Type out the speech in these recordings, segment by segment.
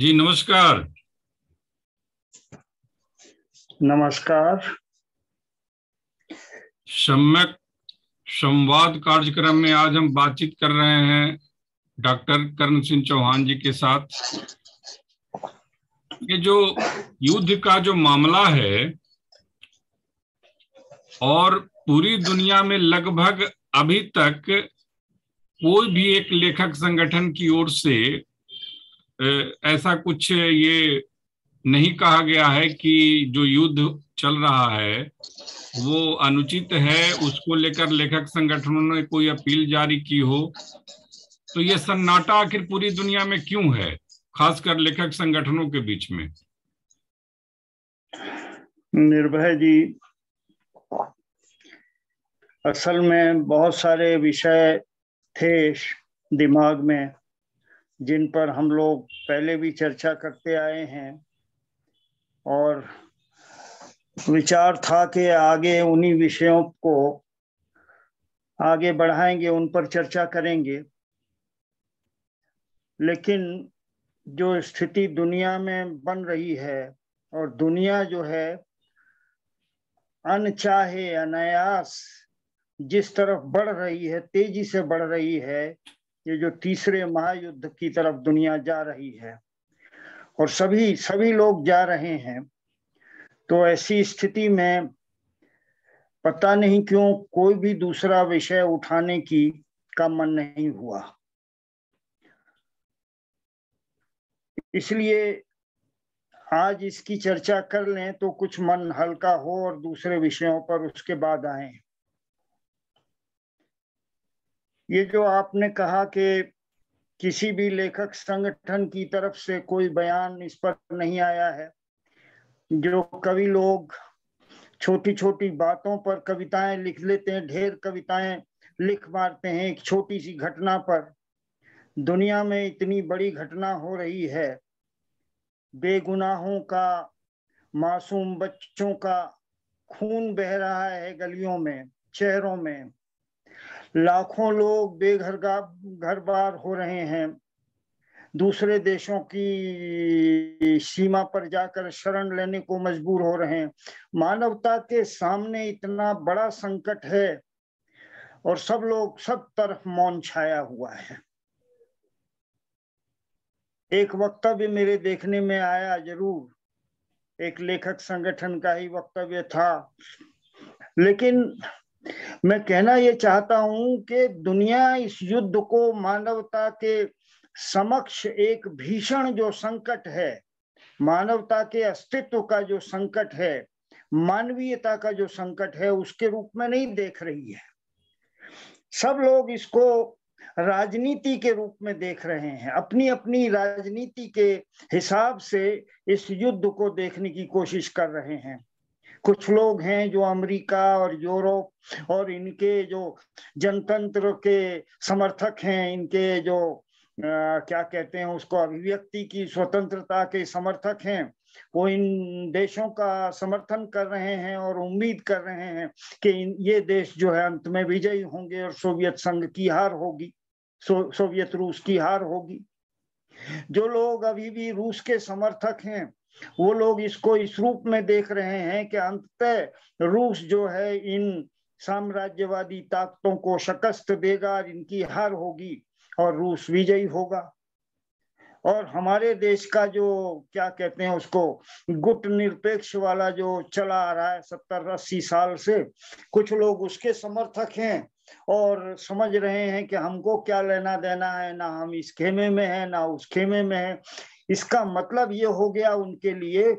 जी नमस्कार नमस्कार सम्यक संवाद कार्यक्रम में आज हम बातचीत कर रहे हैं डॉक्टर कर्ण सिंह चौहान जी के साथ ये जो युद्ध का जो मामला है और पूरी दुनिया में लगभग अभी तक कोई भी एक लेखक संगठन की ओर से ऐसा कुछ ये नहीं कहा गया है कि जो युद्ध चल रहा है वो अनुचित है उसको लेकर लेखक संगठनों ने कोई अपील जारी की हो तो ये सन्नाटा आखिर पूरी दुनिया में क्यों है खासकर लेखक संगठनों के बीच में निर्भय जी असल में बहुत सारे विषय थे दिमाग में जिन पर हम लोग पहले भी चर्चा करते आए हैं और विचार था कि आगे उन्हीं विषयों को आगे बढ़ाएंगे उन पर चर्चा करेंगे लेकिन जो स्थिति दुनिया में बन रही है और दुनिया जो है अनचाहे अनायास जिस तरफ बढ़ रही है तेजी से बढ़ रही है ये जो तीसरे महायुद्ध की तरफ दुनिया जा रही है और सभी सभी लोग जा रहे हैं तो ऐसी स्थिति में पता नहीं क्यों कोई भी दूसरा विषय उठाने की का मन नहीं हुआ इसलिए आज इसकी चर्चा कर लें तो कुछ मन हल्का हो और दूसरे विषयों पर उसके बाद आए ये जो आपने कहा कि किसी भी लेखक संगठन की तरफ से कोई बयान इस पर नहीं आया है जो कवि लोग छोटी छोटी बातों पर कविताएं लिख लेते हैं ढेर कविताएं लिख मारते हैं एक छोटी सी घटना पर दुनिया में इतनी बड़ी घटना हो रही है बेगुनाहों का मासूम बच्चों का खून बह रहा है गलियों में शहरों में लाखों लोग बेघर घर बार हो रहे हैं दूसरे देशों की सीमा पर जाकर शरण लेने को मजबूर हो रहे हैं मानवता के सामने इतना बड़ा संकट है और सब लोग सब तरफ मौन छाया हुआ है एक वक्तव्य मेरे देखने में आया जरूर एक लेखक संगठन का ही वक्तव्य था लेकिन मैं कहना ये चाहता हूं कि दुनिया इस युद्ध को मानवता के समक्ष एक भीषण जो संकट है मानवता के अस्तित्व का जो संकट है मानवीयता का जो संकट है उसके रूप में नहीं देख रही है सब लोग इसको राजनीति के रूप में देख रहे हैं अपनी अपनी राजनीति के हिसाब से इस युद्ध को देखने की कोशिश कर रहे हैं कुछ लोग हैं जो अमेरिका और यूरोप और इनके जो जनतंत्र के समर्थक हैं इनके जो आ, क्या कहते हैं उसको अभिव्यक्ति की स्वतंत्रता के समर्थक हैं वो इन देशों का समर्थन कर रहे हैं और उम्मीद कर रहे हैं कि ये देश जो है अंत में विजयी होंगे और सोवियत संघ की हार होगी सो, सोवियत रूस की हार होगी जो लोग अभी भी रूस के समर्थक हैं वो लोग इसको इस रूप में देख रहे हैं कि अंततः रूस जो है इन साम्राज्यवादी ताकतों को शकस्त देगा इनकी हार होगी और रूस विजयी होगा और हमारे देश का जो क्या कहते हैं उसको गुट निरपेक्ष वाला जो चला आ रहा है सत्तर अस्सी साल से कुछ लोग उसके समर्थक हैं और समझ रहे हैं कि हमको क्या लेना देना है ना हम इस खेमे में है ना उस खेमे में है इसका मतलब ये हो गया उनके लिए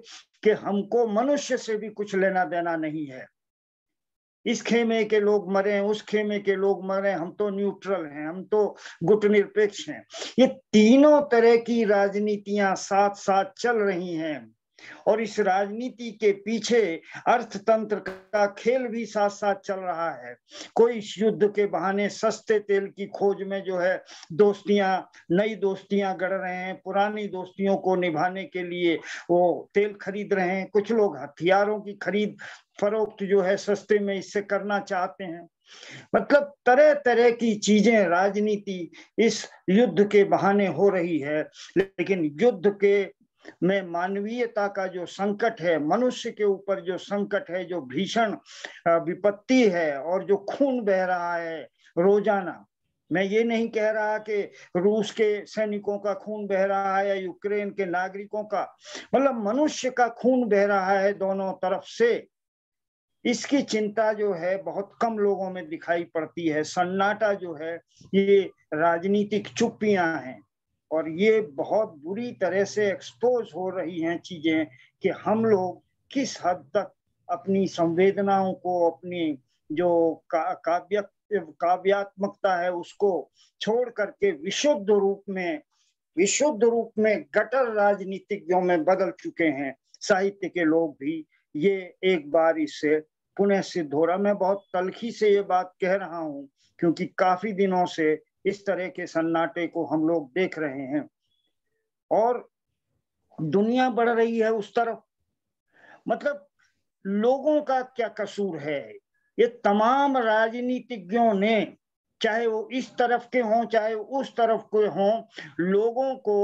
कि हमको मनुष्य से भी कुछ लेना देना नहीं है इस खेमे के लोग मरे उस खेमे के लोग मरे हम तो न्यूट्रल हैं हम तो गुटनिरपेक्ष हैं ये तीनों तरह की राजनीतियां साथ साथ चल रही हैं और इस राजनीति के पीछे अर्थतंत्र का खेल भी साथ साथ चल रहा है कोई इस युद्ध के बहाने सस्ते तेल की खोज में जो है दोस्तियां नई दोस्तियां गढ़ रहे हैं पुरानी दोस्तियों को निभाने के लिए वो तेल खरीद रहे हैं कुछ लोग हथियारों की खरीद फरोख्त जो है सस्ते में इससे करना चाहते हैं मतलब तरह तरह की चीजें राजनीति इस युद्ध के बहाने हो रही है लेकिन युद्ध के में मानवीयता का जो संकट है मनुष्य के ऊपर जो संकट है जो भीषण विपत्ति है और जो खून बह रहा है रोजाना मैं ये नहीं कह रहा कि रूस के सैनिकों का खून बह रहा है या यूक्रेन के नागरिकों का मतलब मनुष्य का खून बह रहा है दोनों तरफ से इसकी चिंता जो है बहुत कम लोगों में दिखाई पड़ती है सन्नाटा जो है ये राजनीतिक चुप्पियां हैं और ये बहुत बुरी तरह से एक्सपोज हो रही हैं चीज़ें कि हम लोग किस हद तक अपनी संवेदनाओं को अपनी जो का, काव्य काव्यात्मकता है उसको छोड़ करके विशुद्ध रूप में विशुद्ध रूप में गटर राजनीतिज्ञों में बदल चुके हैं साहित्य के लोग भी ये एक बार इससे पुनः सिद्ध हो रहा मैं बहुत तलखी से ये बात कह रहा हूँ क्योंकि काफी दिनों से इस तरह के सन्नाटे को हम लोग देख रहे हैं और दुनिया बढ़ रही है उस तरफ मतलब लोगों का क्या कसूर है ये तमाम राजनीतिज्ञों ने चाहे वो इस तरफ के हों चाहे उस तरफ के हों लोगों को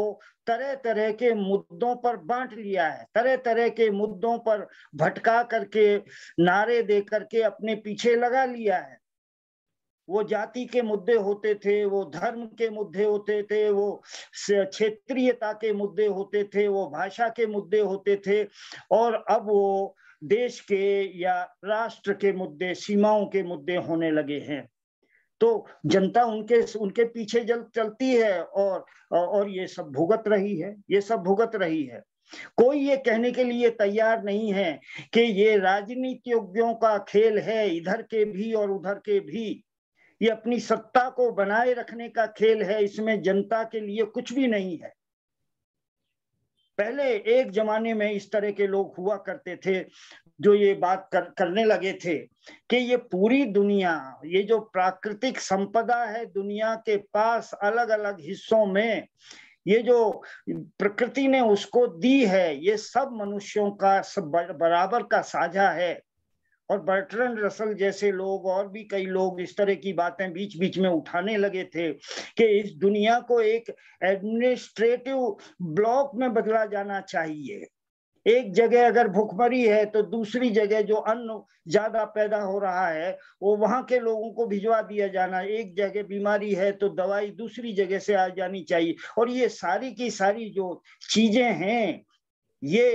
तरह तरह के मुद्दों पर बांट लिया है तरह तरह के मुद्दों पर भटका करके नारे दे करके अपने पीछे लगा लिया है वो जाति के मुद्दे होते थे वो धर्म के मुद्दे होते थे वो क्षेत्रीयता के मुद्दे होते थे वो भाषा के मुद्दे होते थे और अब वो देश के या राष्ट्र के मुद्दे सीमाओं के मुद्दे होने लगे हैं तो जनता उनके उनके पीछे जल चलती है और और ये सब भुगत रही है ये सब भुगत रही है कोई ये कहने के लिए तैयार नहीं है कि ये राजनीतिज्ञों का खेल है इधर के भी और उधर के भी ये अपनी सत्ता को बनाए रखने का खेल है इसमें जनता के लिए कुछ भी नहीं है पहले एक जमाने में इस तरह के लोग हुआ करते थे जो ये बात कर, करने लगे थे कि ये पूरी दुनिया ये जो प्राकृतिक संपदा है दुनिया के पास अलग अलग हिस्सों में ये जो प्रकृति ने उसको दी है ये सब मनुष्यों का सब बराबर का साझा है और बर्टरन रसल जैसे लोग और भी कई लोग इस तरह की बातें बीच बीच में उठाने लगे थे कि इस दुनिया को एक एडमिनिस्ट्रेटिव ब्लॉक में बदला जाना चाहिए एक जगह अगर भुखमरी है तो दूसरी जगह जो अन्न ज्यादा पैदा हो रहा है वो वहां के लोगों को भिजवा दिया जाना एक जगह बीमारी है तो दवाई दूसरी जगह से आ जानी चाहिए और ये सारी की सारी जो चीजें हैं ये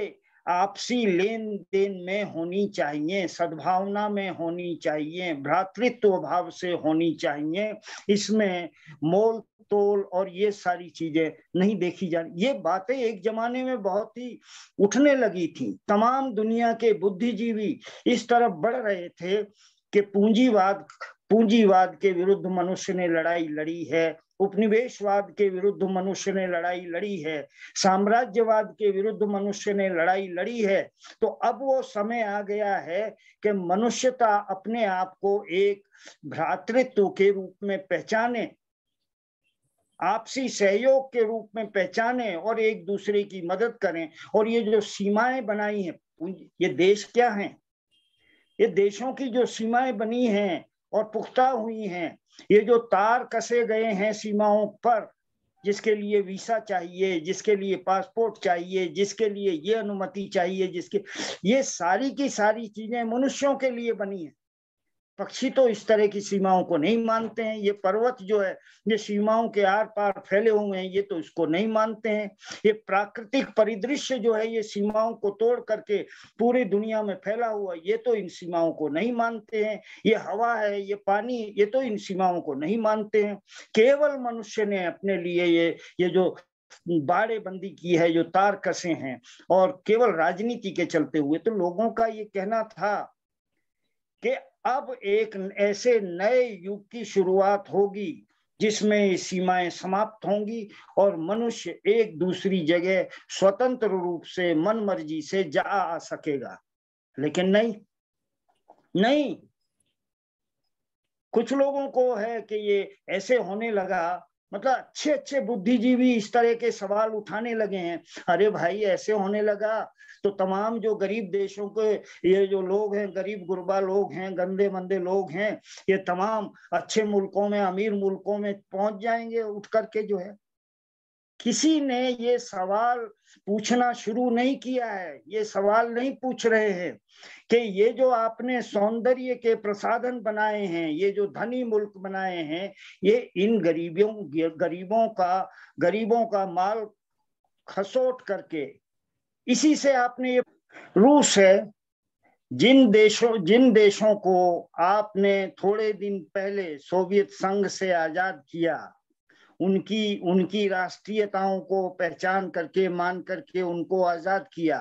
आपसी लेन देन में होनी चाहिए सद्भावना में होनी चाहिए भ्रातृत्व भाव से होनी चाहिए इसमें मोल तोल और ये सारी चीजें नहीं देखी जा ये बातें एक जमाने में बहुत ही उठने लगी थी तमाम दुनिया के बुद्धिजीवी इस तरफ बढ़ रहे थे कि पूंजीवाद पूंजीवाद के विरुद्ध मनुष्य ने लड़ाई लड़ी है उपनिवेशवाद के विरुद्ध मनुष्य ने लड़ाई लड़ी है साम्राज्यवाद के विरुद्ध मनुष्य ने लड़ाई लड़ी है तो अब वो समय आ गया है कि मनुष्यता अपने आप को एक भ्रातृत्व के रूप में पहचाने आपसी सहयोग के रूप में पहचाने और एक दूसरे की मदद करें और ये जो सीमाएं बनाई हैं ये देश क्या है ये देशों की जो सीमाएं बनी हैं और पुख्ता हुई हैं ये जो तार कसे गए हैं सीमाओं पर जिसके लिए वीसा चाहिए जिसके लिए पासपोर्ट चाहिए जिसके लिए ये अनुमति चाहिए जिसके ये सारी की सारी चीजें मनुष्यों के लिए बनी है पक्षी तो इस तरह की सीमाओं को नहीं मानते हैं ये पर्वत जो है ये सीमाओं के आर पार फैले हुए हैं ये तो इसको नहीं मानते हैं ये प्राकृतिक परिदृश्य जो है ये सीमाओं को तोड़ करके पूरी दुनिया में फैला हुआ ये तो इन सीमाओं को नहीं मानते हैं ये हवा है ये पानी ये तो इन सीमाओं को नहीं मानते हैं केवल मनुष्य ने अपने लिए ये ये जो बाड़े बंदी की है जो तार कसे हैं और केवल राजनीति के चलते हुए तो लोगों का ये कहना था कि अब एक ऐसे नए युग की शुरुआत होगी जिसमें सीमाएं समाप्त होंगी और मनुष्य एक दूसरी जगह स्वतंत्र रूप से मन मर्जी से जा आ सकेगा लेकिन नहीं नहीं कुछ लोगों को है कि ये ऐसे होने लगा मतलब अच्छे अच्छे बुद्धिजीवी इस तरह के सवाल उठाने लगे हैं अरे भाई ऐसे होने लगा तो तमाम जो गरीब देशों के ये जो लोग हैं गरीब गुरबा लोग हैं गंदे मंदे लोग हैं ये तमाम अच्छे मुल्कों में अमीर मुल्कों में पहुंच जाएंगे उठ करके जो है किसी ने ये सवाल पूछना शुरू नहीं किया है ये सवाल नहीं पूछ रहे हैं कि ये जो आपने सौंदर्य के प्रसाधन बनाए हैं ये जो धनी मुल्क बनाए हैं ये इन गरीबियों गरीबों का गरीबों का माल खसोट करके इसी से आपने ये रूस है जिन देशों जिन देशों को आपने थोड़े दिन पहले सोवियत संघ से आजाद किया उनकी उनकी राष्ट्रीयताओं को पहचान करके मान करके उनको आजाद किया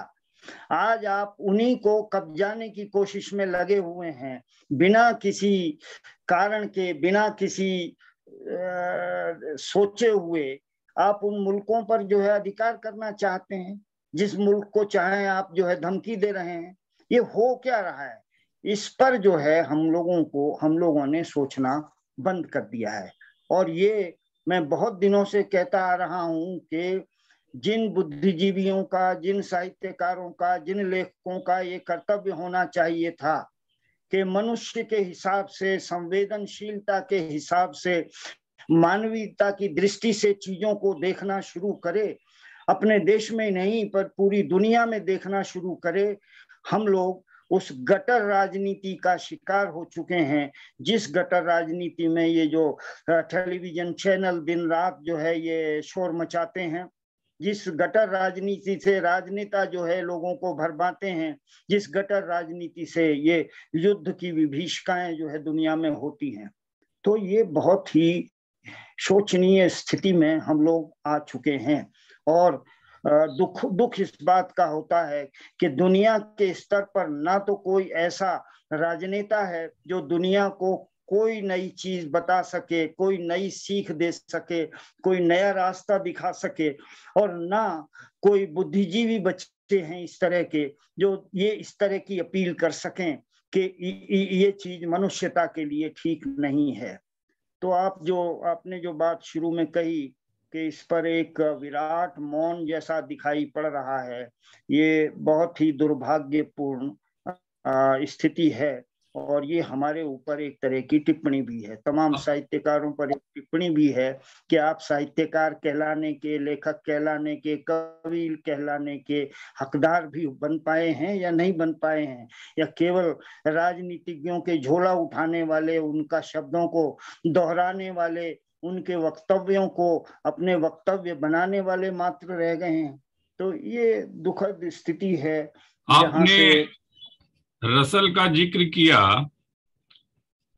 आज आप उन्हीं को कब्जाने की कोशिश में लगे हुए हैं बिना किसी कारण के बिना किसी आ, सोचे हुए आप उन मुल्कों पर जो है अधिकार करना चाहते हैं जिस मुल्क को चाहे आप जो है धमकी दे रहे हैं ये हो क्या रहा है इस पर जो है हम लोगों को हम लोगों ने सोचना बंद कर दिया है और ये मैं बहुत दिनों से कहता आ रहा हूं कि जिन बुद्धिजीवियों का जिन साहित्यकारों का जिन लेखकों का ये कर्तव्य होना चाहिए था कि मनुष्य के हिसाब से संवेदनशीलता के हिसाब से मानवीयता की दृष्टि से चीजों को देखना शुरू करे अपने देश में नहीं पर पूरी दुनिया में देखना शुरू करे हम लोग उस गटर राजनीति का शिकार हो चुके हैं जिस गटर राजनीति में ये जो टेलीविजन चैनल दिन रात जो है ये शोर मचाते हैं जिस गटर राजनीति से राजनेता जो है लोगों को भरमाते हैं जिस गटर राजनीति से ये युद्ध की विभीषिकाएं जो है दुनिया में होती हैं तो ये बहुत ही शोचनीय स्थिति में हम लोग आ चुके हैं और दुख दुख इस बात का होता है कि दुनिया के स्तर पर ना तो कोई ऐसा राजनेता है जो दुनिया को कोई नई चीज बता सके कोई नई सीख दे सके कोई नया रास्ता दिखा सके और ना कोई बुद्धिजीवी बच्चे हैं इस तरह के जो ये इस तरह की अपील कर सकें कि ये चीज मनुष्यता के लिए ठीक नहीं है तो आप जो आपने जो बात शुरू में कही कि इस पर एक विराट मौन जैसा दिखाई पड़ रहा है ये बहुत ही दुर्भाग्यपूर्ण स्थिति है और ये हमारे ऊपर एक तरह की टिप्पणी भी है तमाम हाँ। साहित्यकारों पर एक टिप्पणी भी है कि आप साहित्यकार कहलाने के लेखक कहलाने के कवि कहलाने के हकदार भी बन पाए हैं या नहीं बन पाए हैं या केवल राजनीतिज्ञों के झोला उठाने वाले उनका शब्दों को दोहराने वाले उनके वक्तव्यों को अपने वक्तव्य बनाने वाले मात्र रह गए हैं तो ये दुखद स्थिति है आपने रसल का जिक्र किया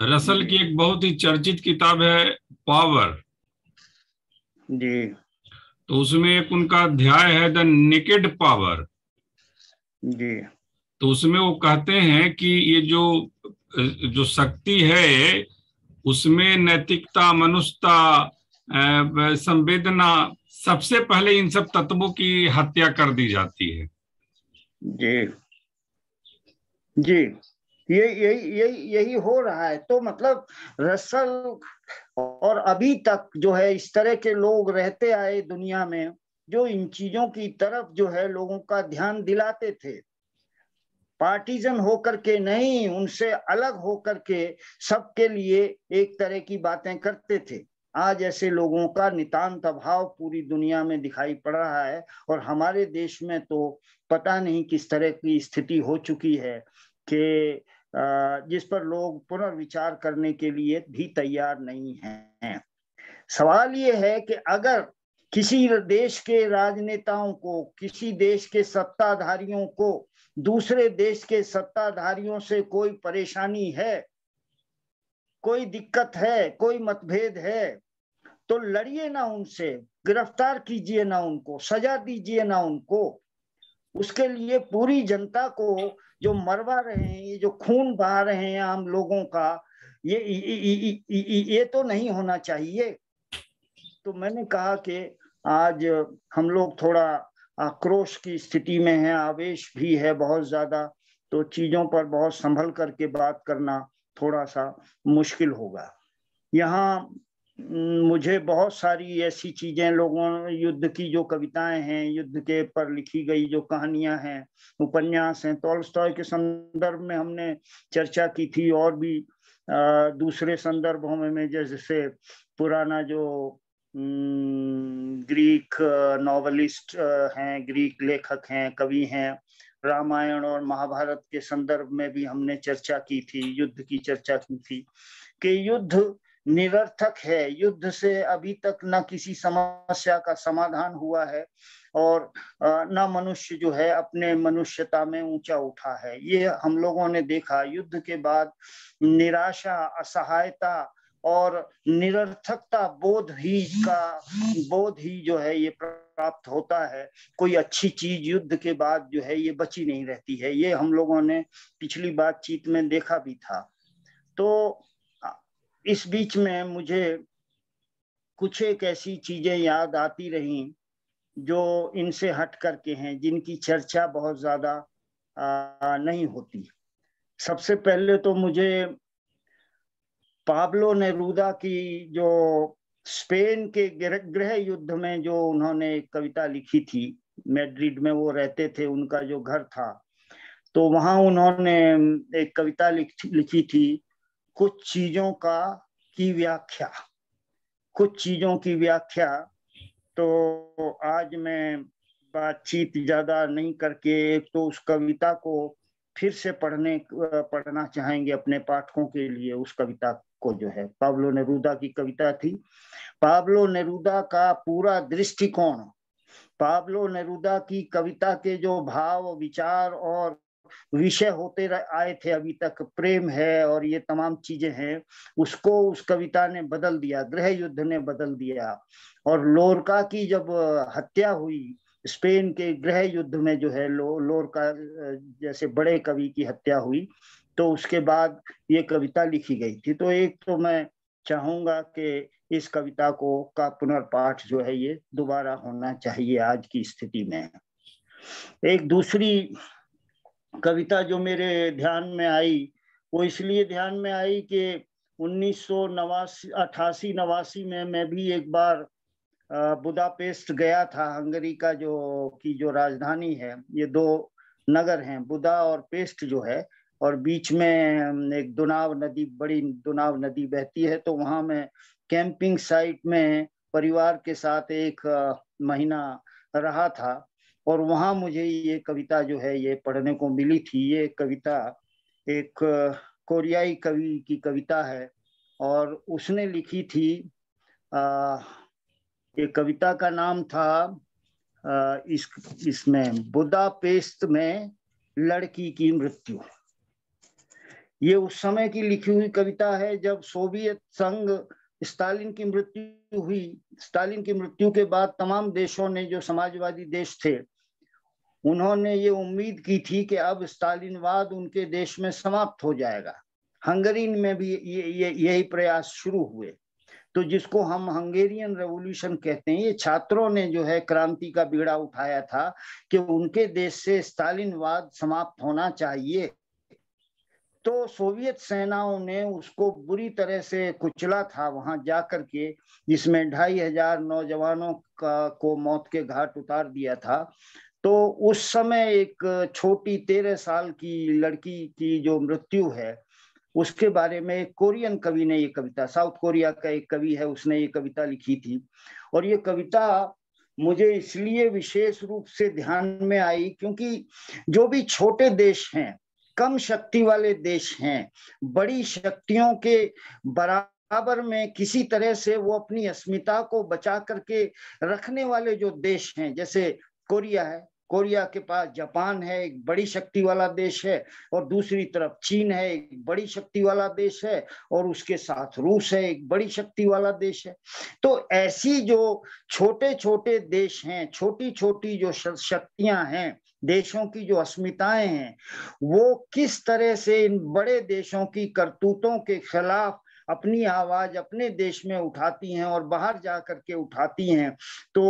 रसल की एक बहुत ही चर्चित किताब है पावर जी तो उसमें एक उनका अध्याय है द नेकेड पावर जी तो उसमें वो कहते हैं कि ये जो जो शक्ति है उसमें नैतिकता मनुष्यता संवेदना सबसे पहले इन सब तत्वों की हत्या कर दी जाती है जी जी ये यही यही यही हो रहा है तो मतलब रसल और अभी तक जो है इस तरह के लोग रहते आए दुनिया में जो इन चीजों की तरफ जो है लोगों का ध्यान दिलाते थे पार्टीजन होकर के नहीं उनसे अलग होकर के सबके लिए एक तरह की बातें करते थे आज ऐसे लोगों का नितान्त अभाव पूरी दुनिया में दिखाई पड़ रहा है और हमारे देश में तो पता नहीं किस तरह की स्थिति हो चुकी है कि जिस पर लोग पुनर्विचार करने के लिए भी तैयार नहीं हैं सवाल ये है कि अगर किसी देश के राजनेताओं को किसी देश के सत्ताधारियों को दूसरे देश के सत्ताधारियों से कोई परेशानी है कोई दिक्कत है कोई मतभेद है तो लड़िए ना उनसे गिरफ्तार कीजिए ना उनको सजा दीजिए ना उनको उसके लिए पूरी जनता को जो मरवा रहे हैं ये जो खून बहा रहे हैं आम लोगों का ये ये, ये ये तो नहीं होना चाहिए तो मैंने कहा कि आज हम लोग थोड़ा आक्रोश की स्थिति में है आवेश भी है बहुत ज़्यादा तो चीज़ों पर बहुत संभल करके बात करना थोड़ा सा मुश्किल होगा यहाँ मुझे बहुत सारी ऐसी चीज़ें लोगों युद्ध की जो कविताएं हैं युद्ध के पर लिखी गई जो कहानियां हैं उपन्यास हैं टॉलस्टॉय के संदर्भ में हमने चर्चा की थी और भी दूसरे संदर्भों में जैसे पुराना जो हम्म, ग्रीक नॉवलिस्ट हैं ग्रीक लेखक हैं कवि हैं रामायण और महाभारत के संदर्भ में भी हमने चर्चा की थी युद्ध की चर्चा की थी कि युद्ध निरर्थक है युद्ध से अभी तक न किसी समस्या का समाधान हुआ है और न मनुष्य जो है अपने मनुष्यता में ऊंचा उठा है ये हम लोगों ने देखा युद्ध के बाद निराशा असहायता और निरर्थकता बोध ही का बोध ही जो है ये प्राप्त होता है कोई अच्छी चीज युद्ध के बाद जो है ये बची नहीं रहती है ये हम लोगों ने पिछली बातचीत में देखा भी था तो इस बीच में मुझे कुछ एक ऐसी चीजें याद आती रही जो इनसे हट करके हैं जिनकी चर्चा बहुत ज्यादा नहीं होती सबसे पहले तो मुझे पाब्लो नेरूदा की जो स्पेन के गृह युद्ध में जो उन्होंने कविता लिखी थी मैड्रिड में वो रहते थे उनका जो घर था तो वहां उन्होंने एक कविता लिखी थी कुछ चीजों का की व्याख्या कुछ चीजों की व्याख्या तो आज मैं बातचीत ज्यादा नहीं करके तो उस कविता को फिर से पढ़ने पढ़ना चाहेंगे अपने पाठकों के लिए उस कविता को जो है पाब्लो नेरूदा की कविता थी पाब्लो नेरूदा का पूरा दृष्टिकोण पाब्लो नेरूदा की कविता के जो भाव विचार और विषय होते आए थे अभी तक प्रेम है और ये तमाम चीजें हैं उसको उस कविता ने बदल दिया गृह युद्ध ने बदल दिया और लोरका की जब हत्या हुई स्पेन के गृह युद्ध में जो है लो, लोर का जैसे बड़े कवि की हत्या हुई तो उसके बाद ये कविता लिखी गई थी तो एक तो मैं चाहूंगा कि इस कविता को का पुनर्पाठ जो है ये दोबारा होना चाहिए आज की स्थिति में एक दूसरी कविता जो मेरे ध्यान में आई वो इसलिए ध्यान में आई कि उन्नीस सौ नवासी अठासी नवासी में मैं भी एक बार बुदापेस्ट गया था हंगरी का जो की जो राजधानी है ये दो नगर हैं बुदा और पेस्ट जो है और बीच में एक दुनाव नदी बड़ी दुनाव नदी बहती है तो वहाँ में कैंपिंग साइट में परिवार के साथ एक महीना रहा था और वहाँ मुझे ये कविता जो है ये पढ़ने को मिली थी ये कविता एक कोरियाई कवि की कविता है और उसने लिखी थी आ, एक कविता का नाम था इस इसमें बुदापेस्त में लड़की की मृत्यु ये उस समय की लिखी हुई कविता है जब सोवियत संघ स्टालिन की मृत्यु हुई स्टालिन की मृत्यु के बाद तमाम देशों ने जो समाजवादी देश थे उन्होंने ये उम्मीद की थी कि अब स्टालिनवाद उनके देश में समाप्त हो जाएगा हंगरीन में भी ये यही प्रयास शुरू हुए तो जिसको हम हंगेरियन रेवोल्यूशन कहते हैं ये छात्रों ने जो है क्रांति का बीड़ा उठाया था कि उनके देश से स्टालिनवाद समाप्त होना चाहिए तो सोवियत सेनाओं ने उसको बुरी तरह से कुचला था वहां जाकर के जिसमें ढाई हजार नौजवानों का को मौत के घाट उतार दिया था तो उस समय एक छोटी तेरह साल की लड़की की जो मृत्यु है उसके बारे में कोरियन कवि ने ये कविता साउथ कोरिया का एक कवि है उसने ये कविता लिखी थी और ये कविता मुझे इसलिए विशेष रूप से ध्यान में आई क्योंकि जो भी छोटे देश हैं कम शक्ति वाले देश हैं बड़ी शक्तियों के बराबर बराबर में किसी तरह से वो अपनी अस्मिता को बचा करके रखने वाले जो देश हैं जैसे कोरिया है कोरिया के पास जापान है एक बड़ी शक्ति वाला देश है और दूसरी तरफ चीन है एक बड़ी शक्ति वाला देश है और उसके साथ रूस है एक बड़ी शक्ति वाला देश है तो ऐसी जो छोटे छोटे देश हैं छोटी छोटी जो शक्तियां हैं देशों की जो अस्मिताएं हैं वो किस तरह से इन बड़े देशों की करतूतों के खिलाफ अपनी आवाज अपने देश में उठाती हैं और बाहर जा करके उठाती हैं तो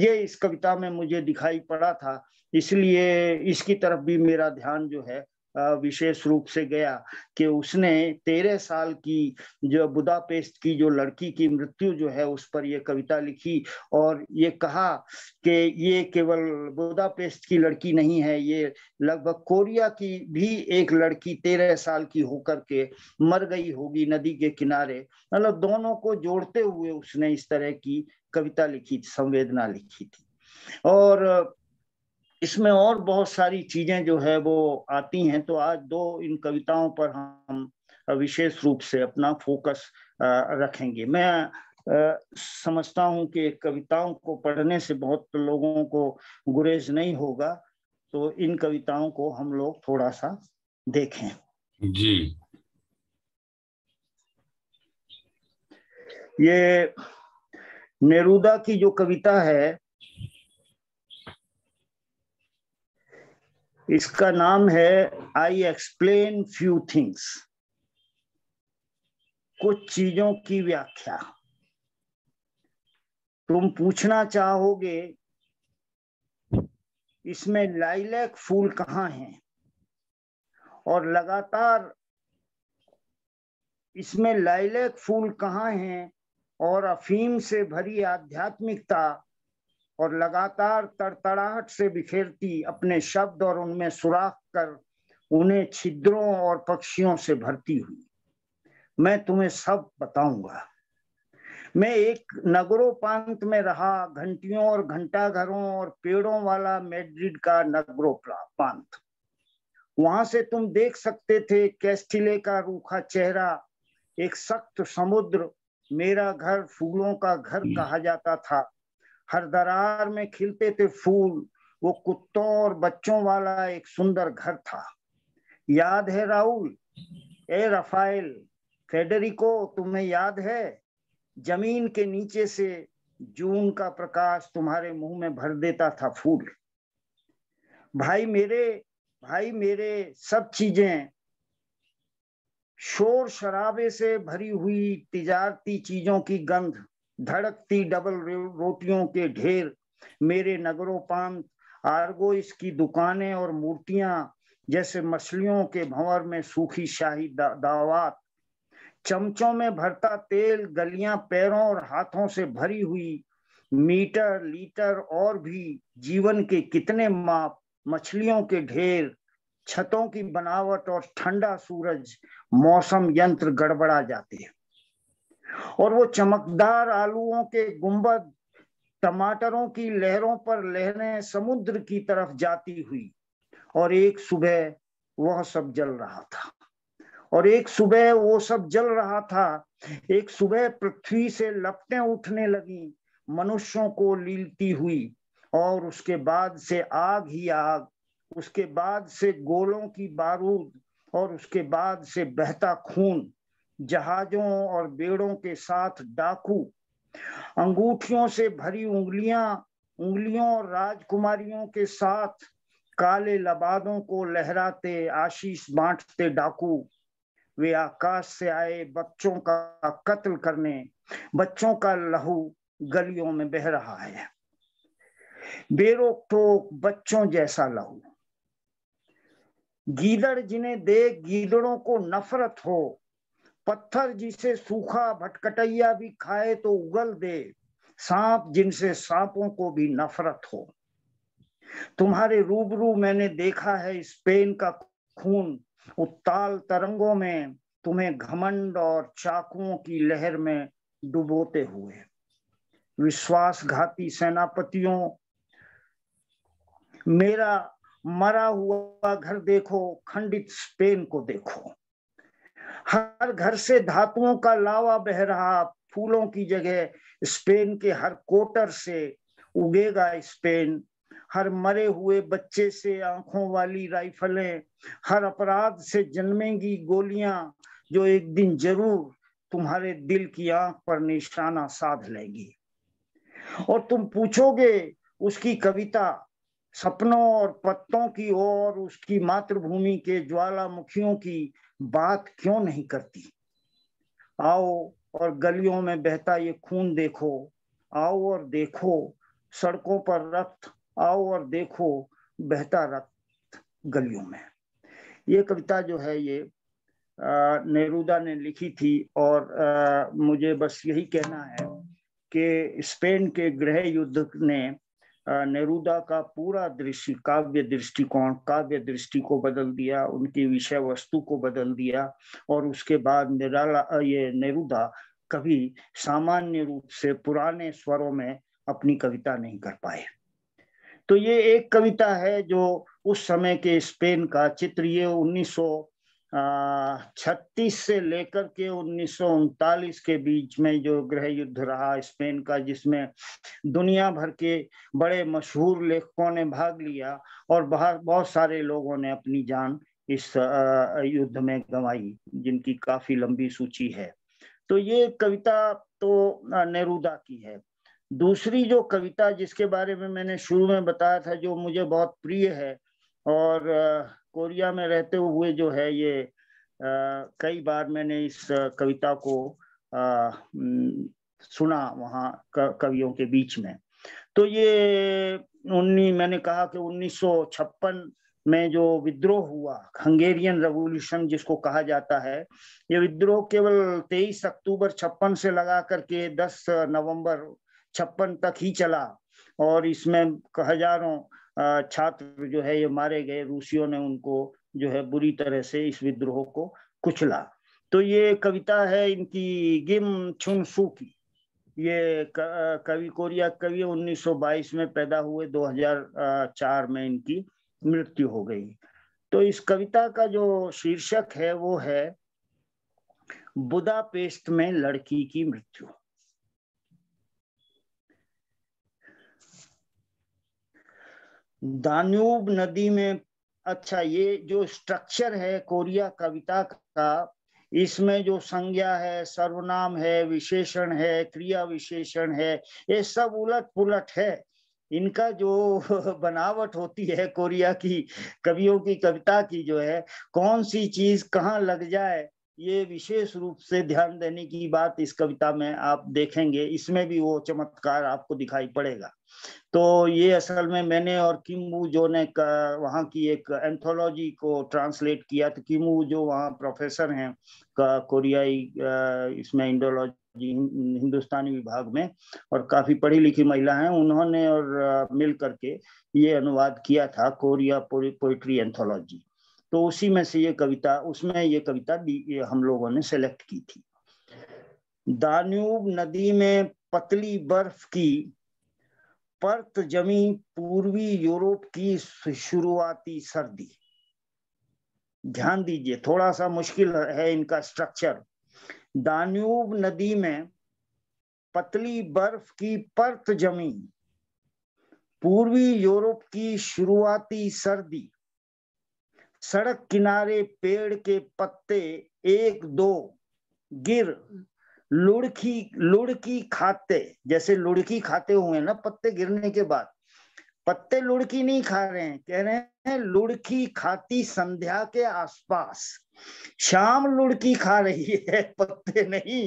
ये इस कविता में मुझे दिखाई पड़ा था इसलिए इसकी तरफ भी मेरा ध्यान जो है विशेष रूप से गया कि उसने तेरह साल की जो बुदापेस्ट की जो लड़की की मृत्यु जो है उस पर ये कविता लिखी और ये कहा कि ये केवल बुदापेस्ट की लड़की नहीं है ये लगभग कोरिया की भी एक लड़की तेरह साल की होकर के मर गई होगी नदी के किनारे मतलब दोनों को जोड़ते हुए उसने इस तरह की कविता लिखी संवेदना लिखी थी और इसमें और बहुत सारी चीजें जो है वो आती हैं तो आज दो इन कविताओं पर हम विशेष रूप से अपना फोकस रखेंगे मैं समझता हूँ कि कविताओं को पढ़ने से बहुत लोगों को गुरेज नहीं होगा तो इन कविताओं को हम लोग थोड़ा सा देखें जी ये नेरुदा की जो कविता है इसका नाम है आई एक्सप्लेन फ्यू थिंग्स कुछ चीजों की व्याख्या तुम पूछना चाहोगे इसमें लाइलैक फूल कहाँ है और लगातार इसमें लाइलैक फूल कहाँ हैं और अफीम से भरी आध्यात्मिकता और लगातार तड़तड़ाहट से बिखेरती अपने शब्द और उनमें सुराख कर उन्हें छिद्रों और पक्षियों से भरती हुई मैं तुम्हें सब बताऊंगा मैं एक नगरोपांत में रहा घंटियों और घंटा घरों और पेड़ों वाला मैड्रिड का नगरोपांत वहां से तुम देख सकते थे कैस्टिले का रूखा चेहरा एक सख्त समुद्र मेरा घर फूलों का घर हम्म। कहा जाता था हर दरार में खिलते थे फूल वो कुत्तों और बच्चों वाला एक सुंदर घर था याद है राहुल ए रफाइल फेडरिको तुम्हें याद है जमीन के नीचे से जून का प्रकाश तुम्हारे मुंह में भर देता था फूल भाई मेरे भाई मेरे सब चीजें शोर शराबे से भरी हुई तिजारती चीजों की गंध धड़कती डबल रोटियों के ढेर मेरे नगरोपांत आर्गोइस की दुकानें और मूर्तियां जैसे मछलियों के भंवर में सूखी शाही दा, दावात चमचों में भरता तेल गलियां पैरों और हाथों से भरी हुई मीटर लीटर और भी जीवन के कितने माप मछलियों के ढेर छतों की बनावट और ठंडा सूरज मौसम यंत्र गड़बड़ा जाते हैं और वो चमकदार आलुओं के गुंबद टमाटरों की लहरों पर लहरें समुद्र की तरफ जाती हुई और एक सुबह वह सब जल रहा था और एक सुबह वो सब जल रहा था एक सुबह पृथ्वी से लपटे उठने लगी मनुष्यों को लीलती हुई और उसके बाद से आग ही आग उसके बाद से गोलों की बारूद और उसके बाद से बहता खून जहाजों और बेड़ों के साथ डाकू अंगूठियों से भरी उंगलियां उंगलियों और राजकुमारियों के साथ काले लबादों को लहराते आशीष बांटते डाकू वे आकाश से आए बच्चों का कत्ल करने बच्चों का लहू गलियों में बह रहा है बेरोक टोक बच्चों जैसा लहू गीदड़ जिन्हें देख गीदड़ों को नफरत हो पत्थर जिसे सूखा भटकटैया भी खाए तो उगल दे सांप जिनसे सांपों को भी नफरत हो तुम्हारे रूबरू मैंने देखा है स्पेन का खून उत्ताल तरंगों में तुम्हें घमंड और चाकुओं की लहर में डुबोते हुए विश्वासघाती सेनापतियों मेरा मरा हुआ घर देखो खंडित स्पेन को देखो हर घर से धातुओं का लावा बह रहा फूलों की जगह स्पेन के हर कोटर से उगेगा स्पेन हर मरे हुए बच्चे से आंखों वाली राइफलें हर अपराध से जन्मेंगी गोलियां जो एक दिन जरूर तुम्हारे दिल की आंख पर निशाना साध लेंगी और तुम पूछोगे उसकी कविता सपनों और पत्तों की ओर उसकी मातृभूमि के ज्वालामुखियों की बात क्यों नहीं करती आओ और गलियों में बहता ये खून देखो आओ और देखो सड़कों पर रक्त आओ और देखो बहता रक्त गलियों में ये कविता जो है ये नेहरूदा ने लिखी थी और आ, मुझे बस यही कहना है कि स्पेन के गृह युद्ध ने नेरुदा का पूरा दृष्टि काव्य दृष्टिकोण काव्य दृष्टि को बदल दिया उनकी विषय वस्तु को बदल दिया और उसके बाद निराला ये नेरुदा कभी सामान्य रूप से पुराने स्वरों में अपनी कविता नहीं कर पाए तो ये एक कविता है जो उस समय के स्पेन का चित्र ये उन्नीस सौ छत्तीस से लेकर के उन्नीस के बीच में जो गृह युद्ध रहा स्पेन का जिसमें दुनिया भर के बड़े मशहूर लेखकों ने भाग लिया और बाहर बहुत सारे लोगों ने अपनी जान इस युद्ध में गंवाई जिनकी काफी लंबी सूची है तो ये कविता तो नेरुदा की है दूसरी जो कविता जिसके बारे में मैंने शुरू में बताया था जो मुझे बहुत प्रिय है और कोरिया में रहते हुए जो है ये आ, कई बार मैंने इस कविता को आ, सुना वहाँ कवियों के बीच में तो ये उन्नीस मैंने कहा कि 1956 में जो विद्रोह हुआ हंगेरियन रेवोल्यूशन जिसको कहा जाता है ये विद्रोह केवल 23 अक्टूबर छप्पन से लगा करके 10 नवंबर छप्पन तक ही चला और इसमें हजारों छात्र जो है ये मारे गए रूसियों ने उनको जो है बुरी तरह से इस विद्रोह को कुचला तो ये कविता है इनकी गिम छुन फू की ये कवि कोरिया कवि 1922 में पैदा हुए 2004 में इनकी मृत्यु हो गई तो इस कविता का जो शीर्षक है वो है बुदापेस्ट में लड़की की मृत्यु दान्यूब नदी में अच्छा ये जो स्ट्रक्चर है कोरिया कविता का इसमें जो संज्ञा है सर्वनाम है विशेषण है क्रिया विशेषण है ये सब उलट पुलट है इनका जो बनावट होती है कोरिया की कवियों की कविता की जो है कौन सी चीज कहाँ लग जाए ये विशेष रूप से ध्यान देने की बात इस कविता में आप देखेंगे इसमें भी वो चमत्कार आपको दिखाई पड़ेगा तो ये असल में मैंने और किमू जो ने वहाँ की एक एंथोलॉजी को ट्रांसलेट किया तो किमू जो वहाँ प्रोफेसर हैं का कोरियाई इसमें इंडोलॉजी हिंदुस्तानी विभाग में और काफी पढ़ी लिखी महिला हैं उन्होंने और मिल करके ये अनुवाद किया था कोरिया पोइट्री एंथोलॉजी तो उसी में से ये कविता उसमें ये कविता हम लोगों ने सेलेक्ट की थी दान्यूब नदी में पतली बर्फ की पर्त जमी पूर्वी यूरोप की शुरुआती सर्दी ध्यान दीजिए थोड़ा सा मुश्किल है इनका स्ट्रक्चर दान्यूब नदी में पतली बर्फ की पर्त जमी पूर्वी यूरोप की शुरुआती सर्दी सड़क किनारे पेड़ के पत्ते एक दो गिर लुड़की लुड़की खाते जैसे लुड़की खाते हुए ना पत्ते गिरने के बाद पत्ते लुड़की नहीं खा रहे हैं कह रहे हैं लुड़की खाती संध्या के आसपास शाम लुड़की खा रही है पत्ते नहीं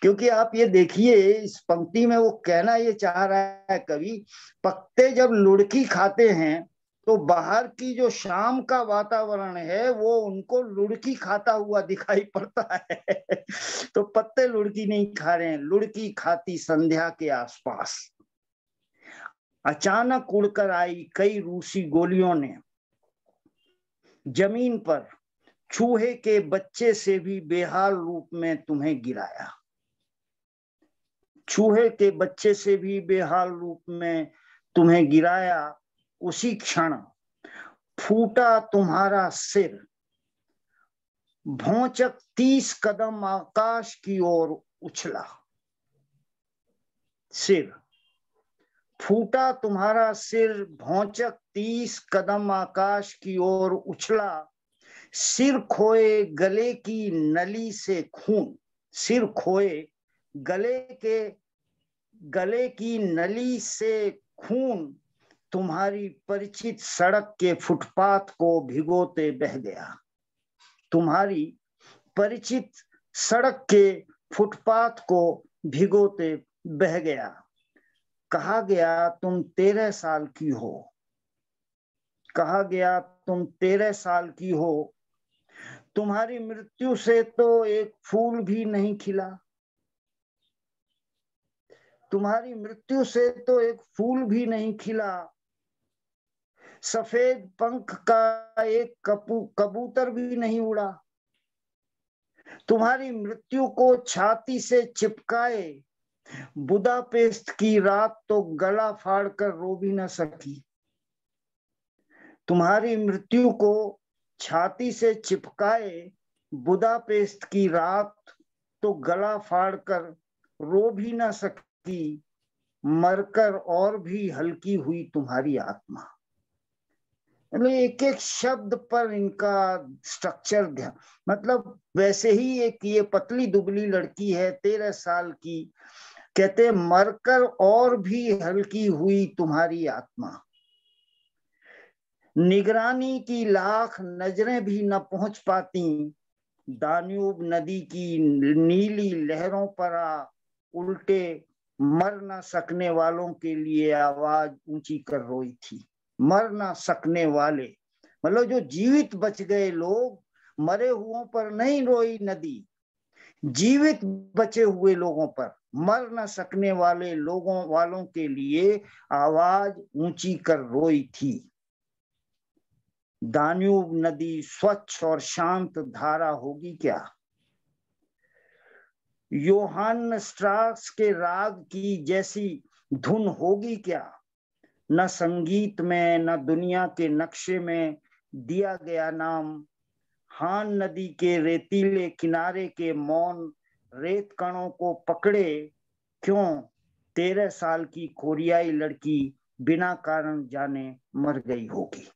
क्योंकि आप ये देखिए इस पंक्ति में वो कहना ये चाह रहा है कवि पत्ते जब लुड़की खाते हैं तो बाहर की जो शाम का वातावरण है वो उनको लुड़की खाता हुआ दिखाई पड़ता है तो पत्ते लुड़की नहीं खा रहे हैं लुड़की खाती संध्या के आसपास अचानक उड़कर आई कई रूसी गोलियों ने जमीन पर चूहे के बच्चे से भी बेहाल रूप में तुम्हें गिराया चूहे के बच्चे से भी बेहाल रूप में तुम्हें गिराया उसी क्षण फूटा तुम्हारा सिर भौचक तीस कदम आकाश की ओर उछला सिर फूटा तुम्हारा सिर भौचक तीस कदम आकाश की ओर उछला सिर खोए गले की नली से खून सिर खोए गले के गले की नली से खून तुम्हारी परिचित सड़क के फुटपाथ को भिगोते बह गया तुम्हारी परिचित सड़क के फुटपाथ को भिगोते बह गया कहा गया तुम तेरह साल की हो कहा गया तुम तेरह साल की हो तुम्हारी मृत्यु से तो एक फूल भी नहीं खिला तुम्हारी मृत्यु से तो एक फूल भी नहीं खिला सफेद पंख का एक कपू कबूतर भी नहीं उड़ा तुम्हारी मृत्यु को छाती से चिपकाए बुदापेस्ट की रात तो गला फाड़ कर रो भी ना सकी तुम्हारी मृत्यु को छाती से चिपकाए बुदापेस्ट की रात तो गला फाड़ कर रो भी ना सकी मरकर और भी हल्की हुई तुम्हारी आत्मा मतलब एक एक शब्द पर इनका स्ट्रक्चर गया मतलब वैसे ही एक ये पतली दुबली लड़की है तेरह साल की कहते मरकर और भी हल्की हुई तुम्हारी आत्मा निगरानी की लाख नजरें भी न पहुंच पाती दान्यूब नदी की नीली लहरों पर आ उल्टे मर न सकने वालों के लिए आवाज ऊंची कर रोई थी मर ना सकने वाले मतलब जो जीवित बच गए लोग मरे हुओं पर नहीं रोई नदी जीवित बचे हुए लोगों पर मर न सकने वाले लोगों वालों के लिए आवाज ऊंची कर रोई थी दान्यूब नदी स्वच्छ और शांत धारा होगी क्या योहान स्ट्रास के राग की जैसी धुन होगी क्या न संगीत में न दुनिया के नक्शे में दिया गया नाम हान नदी के रेतीले किनारे के मौन रेत कणों को पकड़े क्यों तेरह साल की कोरियाई लड़की बिना कारण जाने मर गई होगी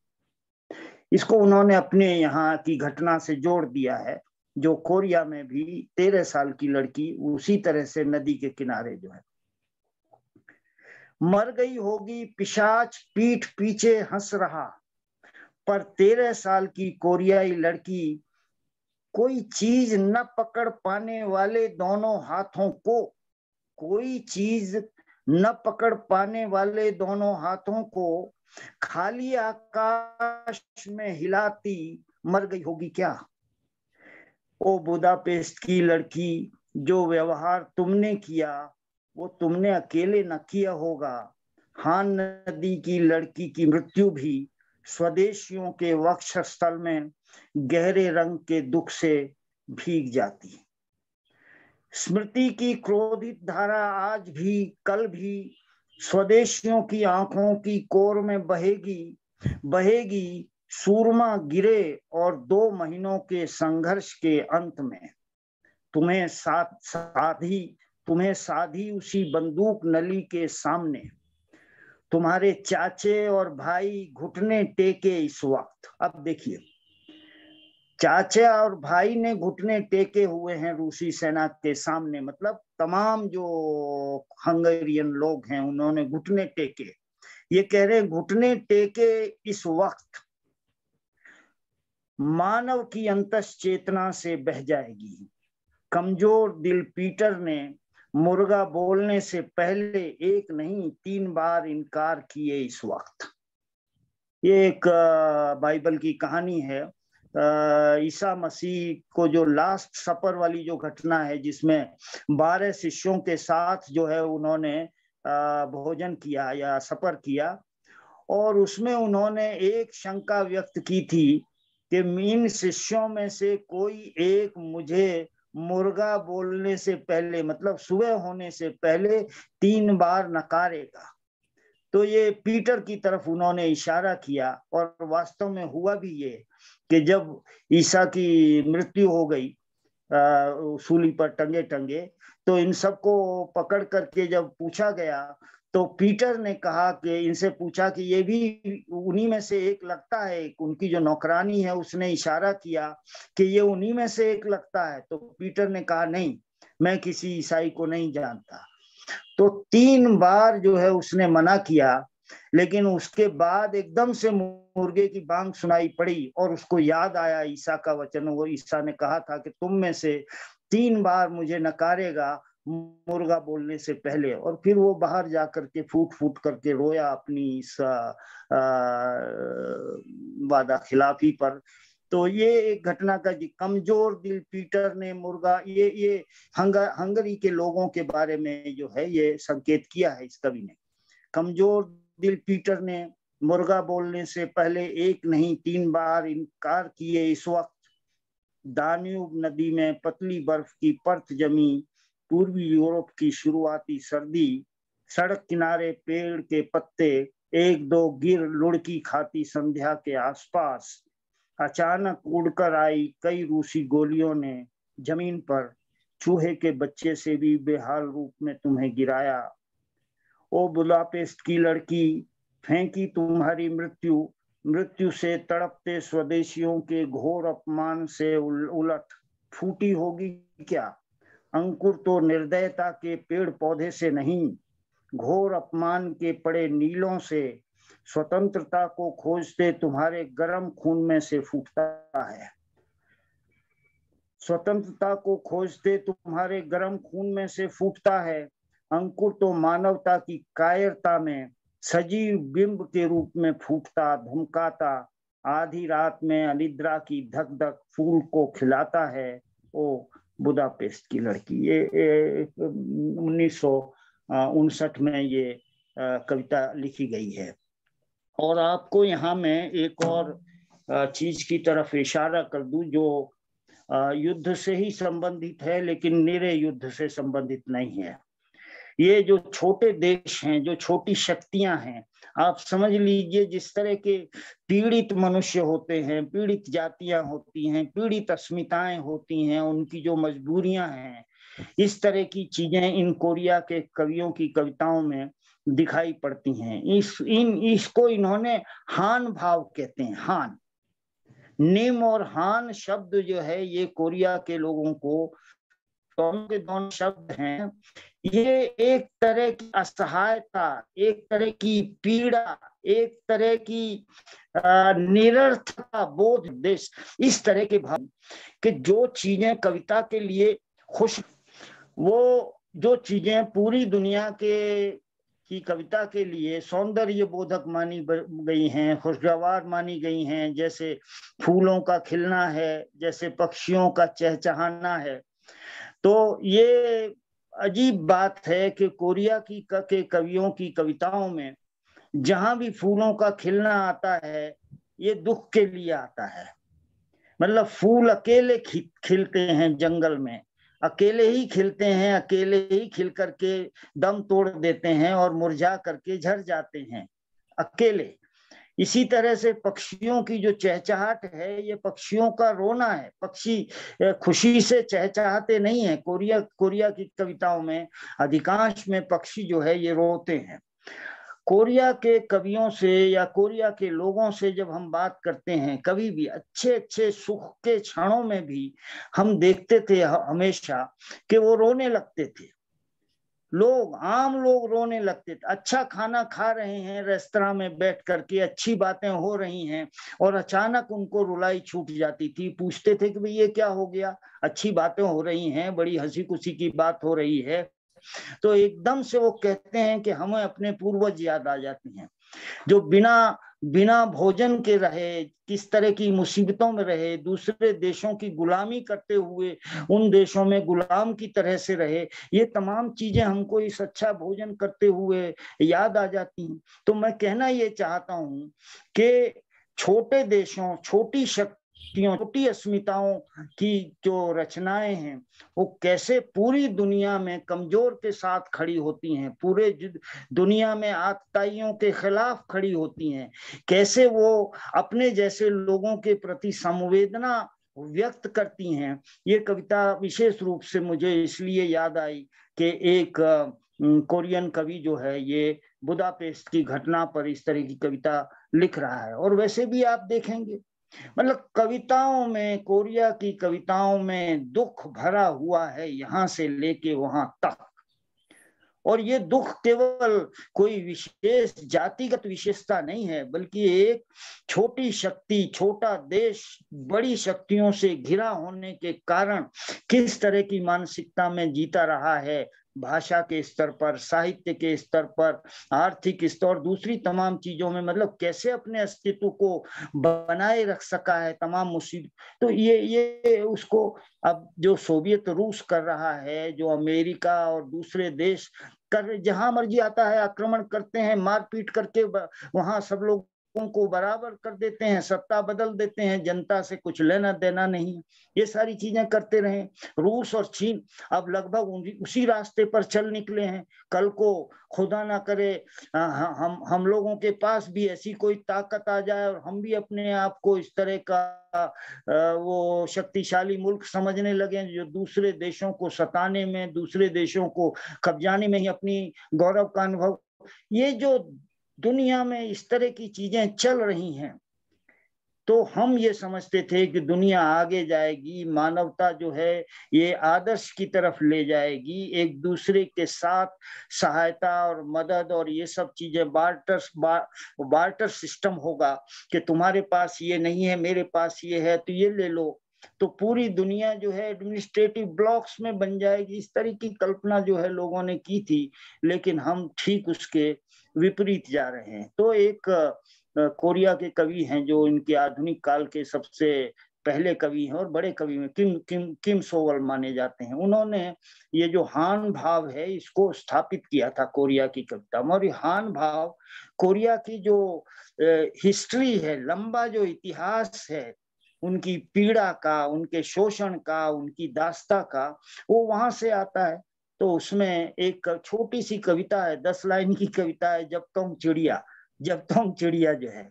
इसको उन्होंने अपने यहाँ की घटना से जोड़ दिया है जो कोरिया में भी तेरह साल की लड़की उसी तरह से नदी के किनारे जो है मर गई होगी पिशाच पीठ पीछे हंस रहा पर तेरह साल की कोरियाई लड़की कोई चीज न पकड़ पाने वाले दोनों हाथों को कोई चीज न पकड़ पाने वाले दोनों हाथों को खाली आकाश में हिलाती मर गई होगी क्या ओ बुदापेस्ट की लड़की जो व्यवहार तुमने किया वो तुमने अकेले न किया होगा हान नदी की लड़की की मृत्यु भी स्वदेशियों के स्थल में गहरे रंग के दुख से भीग जाती स्मृति की क्रोधित धारा आज भी कल भी स्वदेशियों की आंखों की कोर में बहेगी बहेगी सूरमा गिरे और दो महीनों के संघर्ष के अंत में तुम्हें साथ साथ ही तुम्हें साधी उसी बंदूक नली के सामने तुम्हारे चाचे और भाई घुटने टेके इस वक्त अब देखिए चाचे और भाई ने घुटने टेके हुए हैं रूसी सेना के सामने मतलब तमाम जो हंगेरियन लोग हैं उन्होंने घुटने टेके ये कह रहे घुटने टेके इस वक्त मानव की अंतश चेतना से बह जाएगी कमजोर दिल पीटर ने मुर्गा बोलने से पहले एक नहीं तीन बार इनकार किए इस वक्त ये एक बाइबल की कहानी है ईसा मसीह को जो लास्ट सफर वाली जो घटना है जिसमें बारह शिष्यों के साथ जो है उन्होंने भोजन किया या सफर किया और उसमें उन्होंने एक शंका व्यक्त की थी कि इन शिष्यों में से कोई एक मुझे मुर्गा बोलने से पहले मतलब सुबह होने से पहले तीन बार नकारेगा तो ये पीटर की तरफ उन्होंने इशारा किया और वास्तव में हुआ भी ये कि जब ईसा की मृत्यु हो गई सूली पर टंगे टंगे तो इन सबको पकड़ करके जब पूछा गया तो पीटर ने कहा कि इनसे पूछा कि ये भी उन्हीं में से एक लगता है उनकी जो नौकरानी है उसने इशारा किया कि ये उन्हीं में से एक लगता है तो पीटर ने कहा नहीं मैं किसी ईसाई को नहीं जानता तो तीन बार जो है उसने मना किया लेकिन उसके बाद एकदम से मुर्गे की बांग सुनाई पड़ी और उसको याद आया ईसा का वचन वो ईसा ने कहा था कि तुम में से तीन बार मुझे नकारेगा मुर्गा बोलने से पहले और फिर वो बाहर जा करके फूट फूट करके रोया अपनी इस वादा खिलाफी पर तो ये एक घटना का जी कमजोर दिल पीटर ने मुर्गा ये ये हंगर हंगरी के लोगों के बारे में जो है ये संकेत किया है इस कवि ने कमजोर दिल पीटर ने मुर्गा बोलने से पहले एक नहीं तीन बार इनकार किए इस वक्त दान्यूब नदी में पतली बर्फ की परत जमी पूर्वी यूरोप की शुरुआती सर्दी सड़क किनारे पेड़ के पत्ते एक दो गिर लुड़की खाती संध्या के आसपास अचानक उड़कर आई कई रूसी गोलियों ने जमीन पर चूहे के बच्चे से भी बेहाल रूप में तुम्हें गिराया ओ बुलापेस्ट की लड़की फेंकी तुम्हारी मृत्यु मृत्यु से तड़पते स्वदेशियों के घोर अपमान से उलट फूटी होगी क्या अंकुर तो निर्दयता के पेड़ पौधे से नहीं घोर अपमान के पड़े नीलों से स्वतंत्रता को खोजते तुम्हारे गर्म खून में से फूटता है स्वतंत्रता को खोजते तुम्हारे गर्म खून में से फूटता है अंकुर तो मानवता की कायरता में सजीव बिंब के रूप में फूटता धमकाता आधी रात में अनिद्रा की धक धक फूल को खिलाता है ओ बुदापेस्ट की लड़की ये उन्नीस सौ उनसठ में ये कविता लिखी गई है और आपको यहाँ मैं एक और चीज की तरफ इशारा कर दूं जो युद्ध से ही संबंधित है लेकिन निरे युद्ध से संबंधित नहीं है ये जो छोटे देश हैं जो छोटी शक्तियां हैं आप समझ लीजिए जिस तरह के पीड़ित मनुष्य होते हैं पीड़ित जातियां होती हैं पीड़ित अस्मिताएं होती हैं उनकी जो मजबूरियां हैं इस तरह की चीजें इन कोरिया के कवियों की कविताओं में दिखाई पड़ती हैं इस इन इसको इन्होंने हान भाव कहते हैं हान निम और हान शब्द जो है ये कोरिया के लोगों को दोनों के दोनों शब्द हैं ये एक तरह की असहायता एक तरह की पीड़ा एक तरह की निरर्थता बोध देश इस तरह के भाव कि जो चीजें कविता के लिए खुश वो जो चीजें पूरी दुनिया के की कविता के लिए सौंदर्य बोधक मानी गई हैं खुशगवार मानी गई हैं जैसे फूलों का खिलना है जैसे पक्षियों का चहचहाना है तो ये अजीब बात है कि कोरिया की के कवियों की कविताओं में जहां भी फूलों का खिलना आता है ये दुख के लिए आता है मतलब फूल अकेले खिलते हैं जंगल में अकेले ही खिलते हैं अकेले ही खिल करके दम तोड़ देते हैं और मुरझा करके झड़ जाते हैं अकेले इसी तरह से पक्षियों की जो चहचहाट है ये पक्षियों का रोना है पक्षी खुशी से चहचहाते नहीं है कोरिया कोरिया की कविताओं में अधिकांश में पक्षी जो है ये रोते हैं कोरिया के कवियों से या कोरिया के लोगों से जब हम बात करते हैं कभी भी अच्छे अच्छे सुख के क्षणों में भी हम देखते थे हमेशा कि वो रोने लगते थे लोग आम लोग रोने लगते थे अच्छा खाना खा रहे हैं रेस्तरा में बैठ करके अच्छी बातें हो रही हैं और अचानक उनको रुलाई छूट जाती थी पूछते थे कि भाई ये क्या हो गया अच्छी बातें हो रही हैं बड़ी हंसी खुशी की बात हो रही है तो एकदम से वो कहते हैं कि हमें अपने पूर्वज याद आ जाते हैं जो बिना बिना भोजन के रहे किस तरह की मुसीबतों में रहे दूसरे देशों की गुलामी करते हुए उन देशों में गुलाम की तरह से रहे ये तमाम चीजें हमको इस अच्छा भोजन करते हुए याद आ जाती हैं तो मैं कहना ये चाहता हूं कि छोटे देशों छोटी शक्ति छोटी अस्मिताओं की जो रचनाएं हैं वो कैसे पूरी दुनिया में कमजोर के साथ खड़ी होती हैं पूरे दुनिया में आतताइयों के खिलाफ खड़ी होती हैं कैसे वो अपने जैसे लोगों के प्रति संवेदना व्यक्त करती हैं ये कविता विशेष रूप से मुझे इसलिए याद आई कि एक कोरियन कवि जो है ये बुदापेस्ट की घटना पर इस तरह की कविता लिख रहा है और वैसे भी आप देखेंगे मतलब कविताओं में कोरिया की कविताओं में दुख भरा हुआ है यहां से लेके वहां तक और ये दुख केवल कोई विशेष जातिगत विशेषता नहीं है बल्कि एक छोटी शक्ति छोटा देश बड़ी शक्तियों से घिरा होने के कारण किस तरह की मानसिकता में जीता रहा है भाषा के स्तर पर साहित्य के स्तर पर आर्थिक स्तर और दूसरी तमाम चीजों में मतलब कैसे अपने अस्तित्व को बनाए रख सका है तमाम मुसीबत तो ये ये उसको अब जो सोवियत रूस कर रहा है जो अमेरिका और दूसरे देश कर जहां मर्जी आता है आक्रमण करते हैं मारपीट करके वहां सब लोग को बराबर कर देते हैं सत्ता बदल देते हैं जनता से कुछ लेना देना नहीं ये सारी चीजें करते रहे रूस और चीन अब लगभग उसी रास्ते पर चल निकले हैं कल को खुदा ना करे हम हम लोगों के पास भी ऐसी कोई ताकत आ जाए और हम भी अपने आप को इस तरह का वो शक्तिशाली मुल्क समझने लगे जो दूसरे देशों को सताने में दूसरे देशों को कब्जाने में ही अपनी गौरव का अनुभव ये जो दुनिया में इस तरह की चीजें चल रही हैं तो हम ये समझते थे कि दुनिया आगे जाएगी मानवता जो है ये आदर्श की तरफ ले जाएगी एक दूसरे के साथ सहायता और मदद और ये सब चीजें बार्टर बार्टर सिस्टम होगा कि तुम्हारे पास ये नहीं है मेरे पास ये है तो ये ले लो तो पूरी दुनिया जो है एडमिनिस्ट्रेटिव ब्लॉक्स में बन जाएगी इस तरह की कल्पना जो है लोगों ने की थी लेकिन हम ठीक उसके विपरीत जा रहे हैं तो एक कोरिया के कवि हैं जो इनके आधुनिक काल के सबसे पहले कवि हैं और बड़े कवि में किम किम किम सोवल माने जाते हैं उन्होंने ये जो हान भाव है इसको स्थापित किया था कोरिया की कविता में और हान भाव कोरिया की जो हिस्ट्री है लंबा जो इतिहास है उनकी पीड़ा का उनके शोषण का उनकी दास्ता का वो वहां से आता है तो उसमें एक छोटी सी कविता है दस लाइन की कविता है जब तुम चिड़िया जब तुम चिड़िया जो है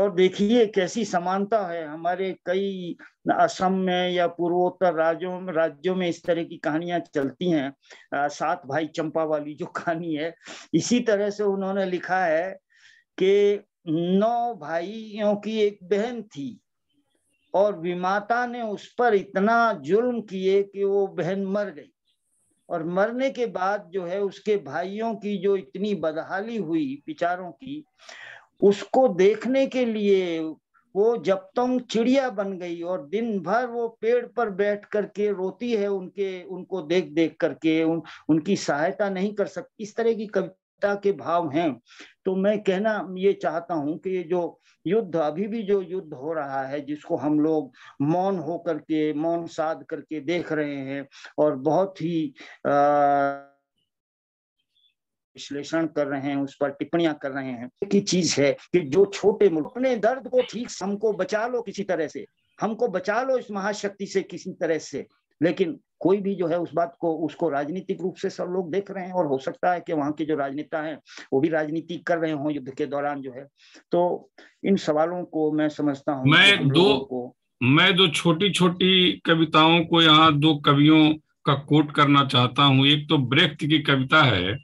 और देखिए कैसी समानता है हमारे कई असम में या पूर्वोत्तर राज्यों में राज्यों में इस तरह की कहानियां चलती हैं सात भाई चंपा वाली जो कहानी है इसी तरह से उन्होंने लिखा है कि नौ भाइयों की एक बहन थी और विमाता ने उस पर इतना जुल्म किए कि वो बहन मर गई और मरने के बाद जो है उसके भाइयों की जो इतनी बदहाली हुई बिचारों की उसको देखने के लिए वो जब तक चिड़िया बन गई और दिन भर वो पेड़ पर बैठ करके रोती है उनके उनको देख देख करके उन, उनकी सहायता नहीं कर सकती इस तरह की कवि एकता के भाव हैं तो मैं कहना ये चाहता हूं कि ये जो युद्ध अभी भी जो युद्ध हो रहा है जिसको हम लोग मौन हो करके मौन साध करके देख रहे हैं और बहुत ही विश्लेषण कर रहे हैं उस पर टिप्पणियां कर रहे हैं की चीज है कि जो छोटे मुल्क अपने दर्द को ठीक हमको बचा लो किसी तरह से हमको बचा लो इस महाशक्ति से किसी तरह से लेकिन कोई भी जो है उस बात को उसको राजनीतिक रूप से सब लोग देख रहे हैं और हो सकता है कि वहाँ के जो राजनेता हैं वो भी राजनीति कर रहे हों युद्ध के दौरान जो है तो इन सवालों को मैं समझता हूँ मैं दो को, मैं दो छोटी छोटी कविताओं को यहाँ दो कवियों का कोट करना चाहता हूँ एक तो ब्रेख्त की कविता है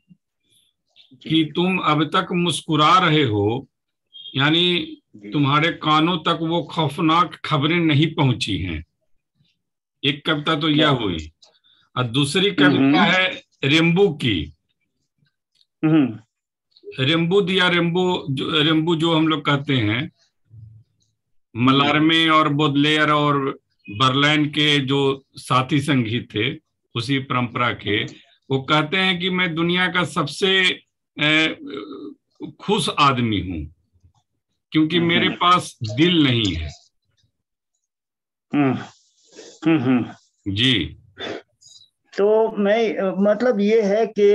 कि तुम अब तक मुस्कुरा रहे हो यानी तुम्हारे कानों तक वो खौफनाक खबरें नहीं पहुंची हैं एक कविता तो यह हुई और दूसरी हम्म। कविता है रेम्बू की हम्म। रेम्बू दिया रेम्बू रेम्बू जो हम लोग कहते हैं मलारमे और बोदलेयर और बर्लैन के जो साथी संगीत थे उसी परंपरा के वो कहते हैं कि मैं दुनिया का सबसे खुश आदमी हूं क्योंकि मेरे हम्म। पास दिल नहीं है जी तो मैं मतलब ये है कि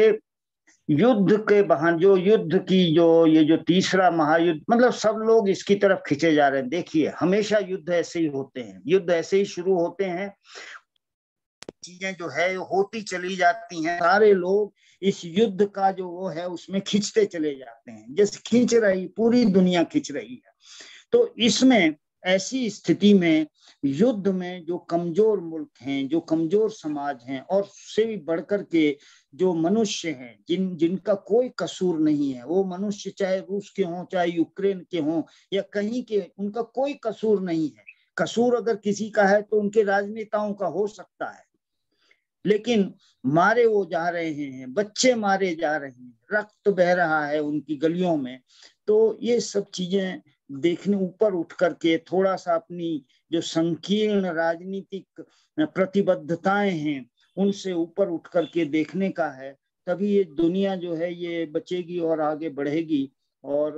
युद्ध के बहान जो युद्ध की जो ये जो तीसरा महायुद्ध मतलब सब लोग इसकी तरफ खींचे जा रहे हैं देखिए हमेशा युद्ध ऐसे ही होते हैं युद्ध ऐसे ही शुरू होते हैं चीजें जो है होती चली जाती हैं सारे लोग इस युद्ध का जो वो है उसमें खींचते चले जाते हैं जैसे खींच रही पूरी दुनिया खींच रही है तो इसमें ऐसी स्थिति में युद्ध में जो कमजोर मुल्क हैं जो कमजोर समाज हैं और उससे भी बढ़कर के जो मनुष्य हैं जिन जिनका कोई कसूर नहीं है वो मनुष्य चाहे रूस के हों चाहे यूक्रेन के हों या कहीं के उनका कोई कसूर नहीं है कसूर अगर किसी का है तो उनके राजनेताओं का हो सकता है लेकिन मारे वो जा रहे हैं बच्चे मारे जा रहे हैं रक्त बह रहा है उनकी गलियों में तो ये सब चीजें देखने ऊपर उठ करके थोड़ा सा अपनी जो संकीर्ण राजनीतिक प्रतिबद्धताएं हैं उनसे ऊपर उठ करके देखने का है तभी ये दुनिया जो है ये बचेगी और आगे बढ़ेगी और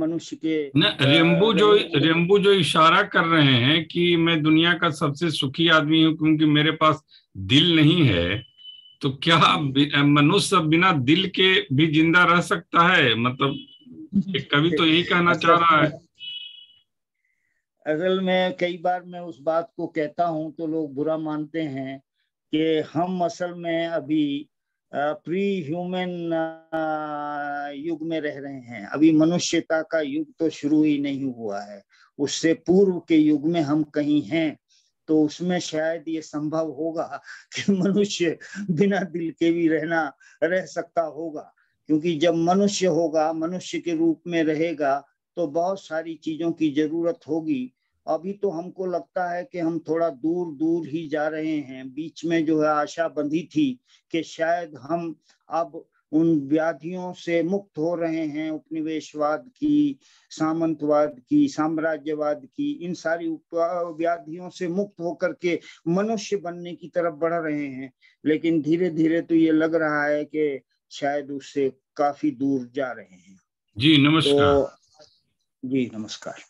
मनुष्य के न रेम्बू जो रेम्बू जो इशारा कर रहे हैं कि मैं दुनिया का सबसे सुखी आदमी हूँ क्योंकि मेरे पास दिल नहीं है तो क्या हम्म। मनुष्य बिना दिल के भी जिंदा रह सकता है मतलब कवि तो यही कहना चाह रहा है असल में कई बार मैं उस बात को कहता हूं तो लोग बुरा मानते हैं कि हम असल में अभी प्री ह्यूमन युग में रह रहे हैं अभी मनुष्यता का युग तो शुरू ही नहीं हुआ है उससे पूर्व के युग में हम कहीं हैं तो उसमें शायद ये संभव होगा कि मनुष्य बिना दिल के भी रहना रह सकता होगा क्योंकि जब मनुष्य होगा मनुष्य के रूप में रहेगा तो बहुत सारी चीजों की जरूरत होगी अभी तो हमको लगता है कि हम थोड़ा दूर दूर ही जा रहे हैं बीच में जो है आशा बंधी थी कि शायद हम अब उन व्याधियों से मुक्त हो रहे हैं उपनिवेशवाद की सामंतवाद की साम्राज्यवाद की इन सारी व्याधियों से मुक्त होकर के मनुष्य बनने की तरफ बढ़ रहे हैं लेकिन धीरे धीरे तो ये लग रहा है कि शायद उससे काफी दूर जा रहे हैं जी नमस्कार तो, जी नमस्कार